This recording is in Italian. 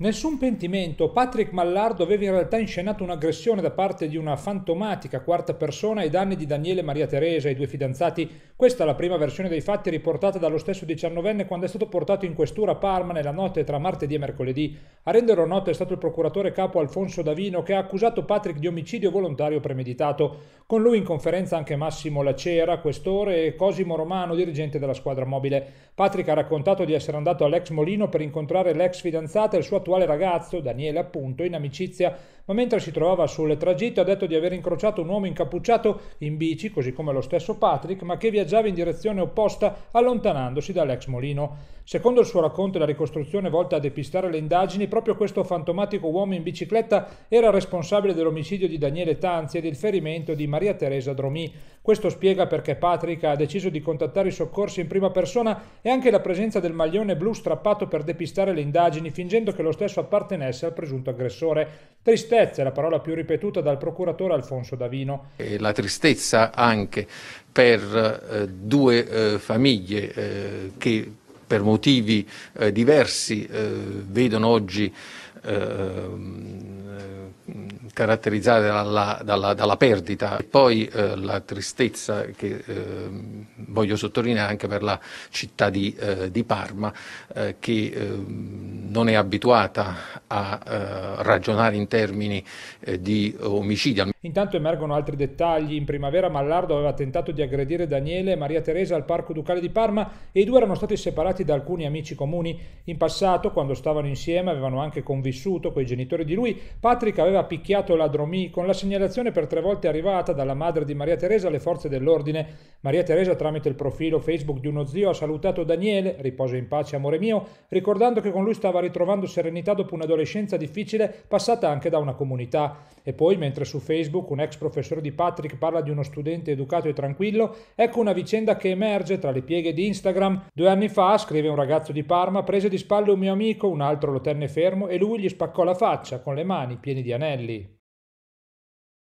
Nessun pentimento, Patrick Mallardo aveva in realtà inscenato un'aggressione da parte di una fantomatica quarta persona ai danni di Daniele Maria Teresa, e i due fidanzati. Questa è la prima versione dei fatti riportata dallo stesso diciannovenne quando è stato portato in questura a Parma nella notte tra martedì e mercoledì. A renderlo noto è stato il procuratore capo Alfonso Davino che ha accusato Patrick di omicidio volontario premeditato. Con lui in conferenza anche Massimo Lacera, questore, e Cosimo Romano, dirigente della squadra mobile. Patrick ha raccontato di essere andato all'ex Molino per incontrare l'ex fidanzata e il suo attuale ragazzo, Daniele appunto, in amicizia, ma mentre si trovava sul tragitto ha detto di aver incrociato un uomo incappucciato in bici, così come lo stesso Patrick, ma che viaggiava in direzione opposta allontanandosi dall'ex molino. Secondo il suo racconto e la ricostruzione volta a depistare le indagini, proprio questo fantomatico uomo in bicicletta era responsabile dell'omicidio di Daniele Tanzi e del ferimento di Maria Teresa Dromì. Questo spiega perché Patrick ha deciso di contattare i soccorsi in prima persona e anche la presenza del maglione blu strappato per depistare le indagini, fingendo che lo stesso appartenesse al presunto aggressore. Tristezza è la parola più ripetuta dal procuratore Alfonso Davino. E la tristezza anche per eh, due eh, famiglie eh, che per motivi eh, diversi eh, vedono oggi eh, caratterizzate dalla, dalla, dalla perdita. E poi eh, la tristezza che eh, voglio sottolineare anche per la città di, eh, di Parma, eh, che ehm, non è abituata a eh, ragionare in termini eh, di omicidio. Intanto emergono altri dettagli. In primavera Mallardo aveva tentato di aggredire Daniele e Maria Teresa al Parco Ducale di Parma e i due erano stati separati da alcuni amici comuni. In passato, quando stavano insieme, avevano anche convissuto con i genitori di lui. Patrick aveva picchiato la Dromi con la segnalazione per tre volte arrivata dalla madre di Maria Teresa alle forze dell'ordine. Maria Teresa tramite il profilo Facebook di uno zio ha salutato Daniele, riposo in pace amore mio, ricordando che con lui stava ritrovando serenità dopo un'adolescenza difficile passata anche da una comunità. E poi, mentre su Facebook un ex professore di Patrick parla di uno studente educato e tranquillo, ecco una vicenda che emerge tra le pieghe di Instagram. Due anni fa, scrive un ragazzo di Parma, prese di spalle un mio amico, un altro lo tenne fermo e lui gli spaccò la faccia con le mani piene di anelli.